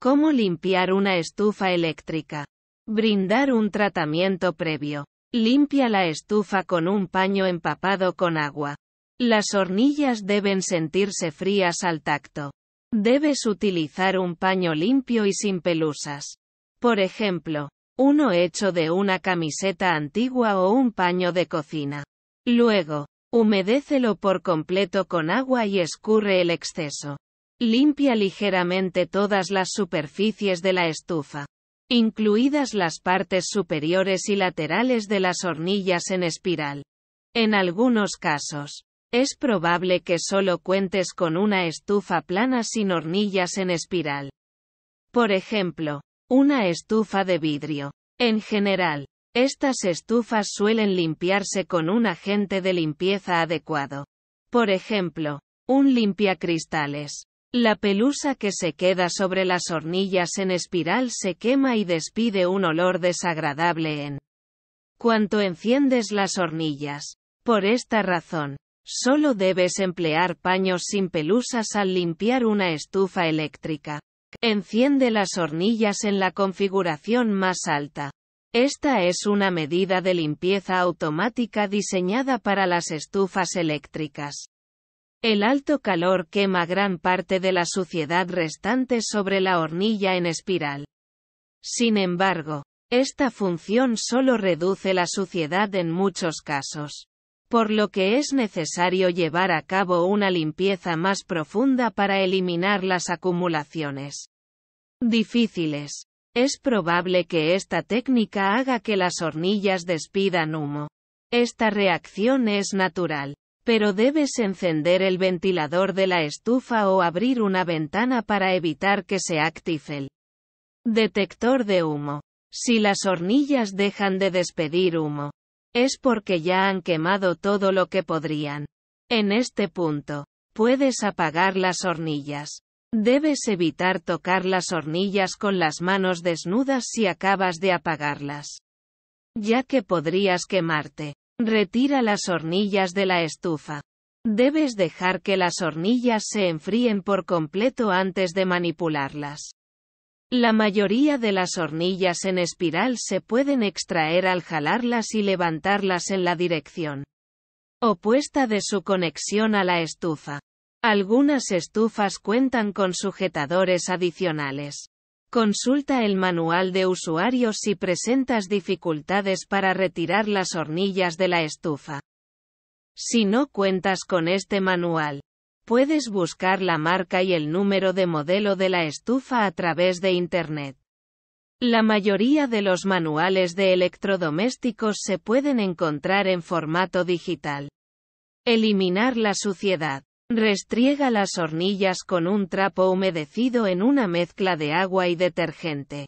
Cómo limpiar una estufa eléctrica. Brindar un tratamiento previo. Limpia la estufa con un paño empapado con agua. Las hornillas deben sentirse frías al tacto. Debes utilizar un paño limpio y sin pelusas. Por ejemplo, uno hecho de una camiseta antigua o un paño de cocina. Luego, humedécelo por completo con agua y escurre el exceso. Limpia ligeramente todas las superficies de la estufa, incluidas las partes superiores y laterales de las hornillas en espiral. En algunos casos, es probable que solo cuentes con una estufa plana sin hornillas en espiral. Por ejemplo, una estufa de vidrio. En general, estas estufas suelen limpiarse con un agente de limpieza adecuado. Por ejemplo, un limpiacristales. La pelusa que se queda sobre las hornillas en espiral se quema y despide un olor desagradable en cuanto enciendes las hornillas. Por esta razón, solo debes emplear paños sin pelusas al limpiar una estufa eléctrica. Enciende las hornillas en la configuración más alta. Esta es una medida de limpieza automática diseñada para las estufas eléctricas. El alto calor quema gran parte de la suciedad restante sobre la hornilla en espiral. Sin embargo, esta función solo reduce la suciedad en muchos casos. Por lo que es necesario llevar a cabo una limpieza más profunda para eliminar las acumulaciones difíciles. Es probable que esta técnica haga que las hornillas despidan humo. Esta reacción es natural pero debes encender el ventilador de la estufa o abrir una ventana para evitar que se active el detector de humo. Si las hornillas dejan de despedir humo, es porque ya han quemado todo lo que podrían. En este punto, puedes apagar las hornillas. Debes evitar tocar las hornillas con las manos desnudas si acabas de apagarlas. Ya que podrías quemarte. Retira las hornillas de la estufa. Debes dejar que las hornillas se enfríen por completo antes de manipularlas. La mayoría de las hornillas en espiral se pueden extraer al jalarlas y levantarlas en la dirección opuesta de su conexión a la estufa. Algunas estufas cuentan con sujetadores adicionales. Consulta el manual de usuario si presentas dificultades para retirar las hornillas de la estufa. Si no cuentas con este manual, puedes buscar la marca y el número de modelo de la estufa a través de Internet. La mayoría de los manuales de electrodomésticos se pueden encontrar en formato digital. Eliminar la suciedad. Restriega las hornillas con un trapo humedecido en una mezcla de agua y detergente.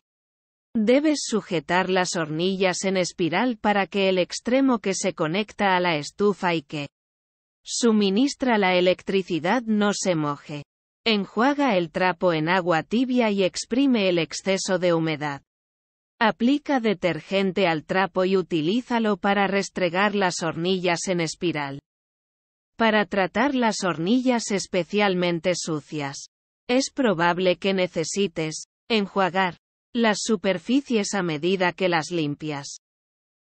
Debes sujetar las hornillas en espiral para que el extremo que se conecta a la estufa y que suministra la electricidad no se moje. Enjuaga el trapo en agua tibia y exprime el exceso de humedad. Aplica detergente al trapo y utilízalo para restregar las hornillas en espiral para tratar las hornillas especialmente sucias. Es probable que necesites enjuagar las superficies a medida que las limpias.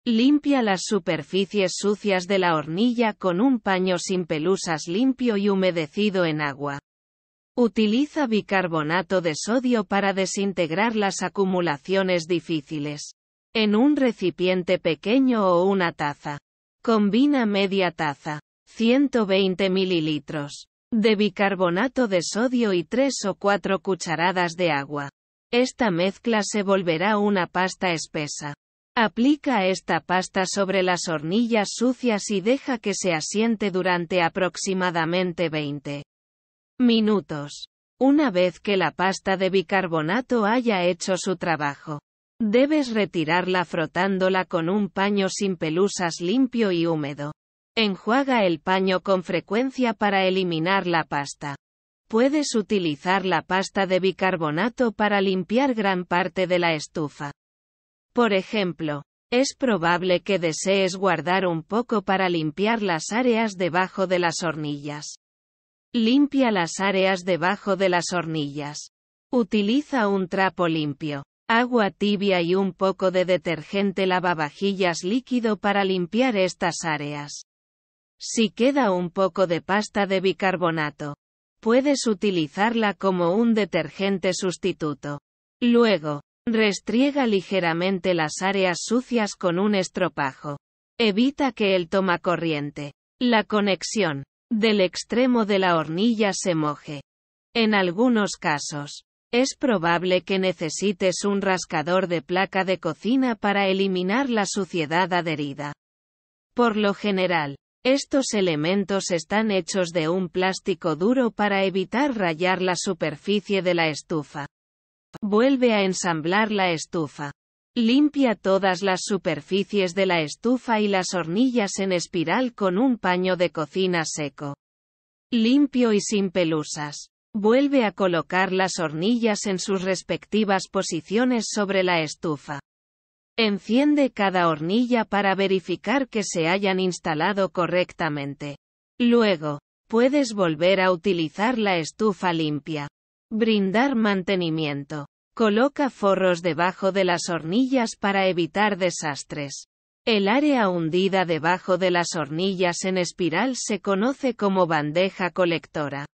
Limpia las superficies sucias de la hornilla con un paño sin pelusas limpio y humedecido en agua. Utiliza bicarbonato de sodio para desintegrar las acumulaciones difíciles. En un recipiente pequeño o una taza. Combina media taza 120 mililitros de bicarbonato de sodio y 3 o 4 cucharadas de agua. Esta mezcla se volverá una pasta espesa. Aplica esta pasta sobre las hornillas sucias y deja que se asiente durante aproximadamente 20 minutos. Una vez que la pasta de bicarbonato haya hecho su trabajo, debes retirarla frotándola con un paño sin pelusas limpio y húmedo. Enjuaga el paño con frecuencia para eliminar la pasta. Puedes utilizar la pasta de bicarbonato para limpiar gran parte de la estufa. Por ejemplo, es probable que desees guardar un poco para limpiar las áreas debajo de las hornillas. Limpia las áreas debajo de las hornillas. Utiliza un trapo limpio, agua tibia y un poco de detergente lavavajillas líquido para limpiar estas áreas. Si queda un poco de pasta de bicarbonato, puedes utilizarla como un detergente sustituto. Luego, restriega ligeramente las áreas sucias con un estropajo. Evita que el toma corriente. La conexión del extremo de la hornilla se moje. En algunos casos, es probable que necesites un rascador de placa de cocina para eliminar la suciedad adherida. Por lo general, estos elementos están hechos de un plástico duro para evitar rayar la superficie de la estufa. Vuelve a ensamblar la estufa. Limpia todas las superficies de la estufa y las hornillas en espiral con un paño de cocina seco. Limpio y sin pelusas. Vuelve a colocar las hornillas en sus respectivas posiciones sobre la estufa. Enciende cada hornilla para verificar que se hayan instalado correctamente. Luego, puedes volver a utilizar la estufa limpia. Brindar mantenimiento. Coloca forros debajo de las hornillas para evitar desastres. El área hundida debajo de las hornillas en espiral se conoce como bandeja colectora.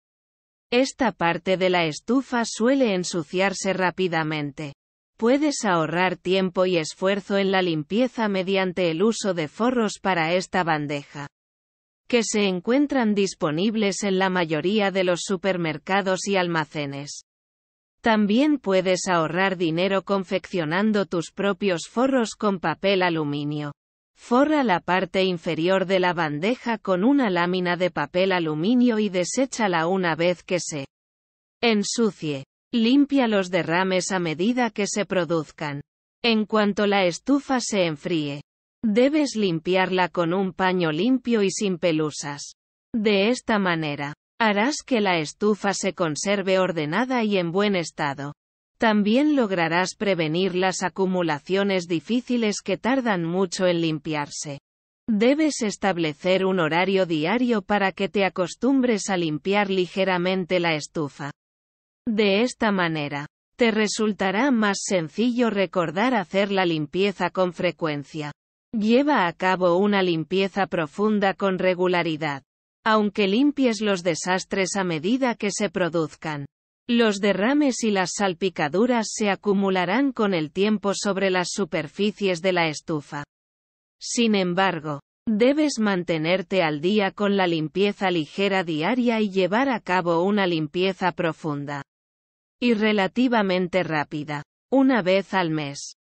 Esta parte de la estufa suele ensuciarse rápidamente. Puedes ahorrar tiempo y esfuerzo en la limpieza mediante el uso de forros para esta bandeja, que se encuentran disponibles en la mayoría de los supermercados y almacenes. También puedes ahorrar dinero confeccionando tus propios forros con papel aluminio. Forra la parte inferior de la bandeja con una lámina de papel aluminio y deséchala una vez que se ensucie. Limpia los derrames a medida que se produzcan. En cuanto la estufa se enfríe, debes limpiarla con un paño limpio y sin pelusas. De esta manera, harás que la estufa se conserve ordenada y en buen estado. También lograrás prevenir las acumulaciones difíciles que tardan mucho en limpiarse. Debes establecer un horario diario para que te acostumbres a limpiar ligeramente la estufa. De esta manera, te resultará más sencillo recordar hacer la limpieza con frecuencia. Lleva a cabo una limpieza profunda con regularidad. Aunque limpies los desastres a medida que se produzcan, los derrames y las salpicaduras se acumularán con el tiempo sobre las superficies de la estufa. Sin embargo, debes mantenerte al día con la limpieza ligera diaria y llevar a cabo una limpieza profunda y relativamente rápida, una vez al mes.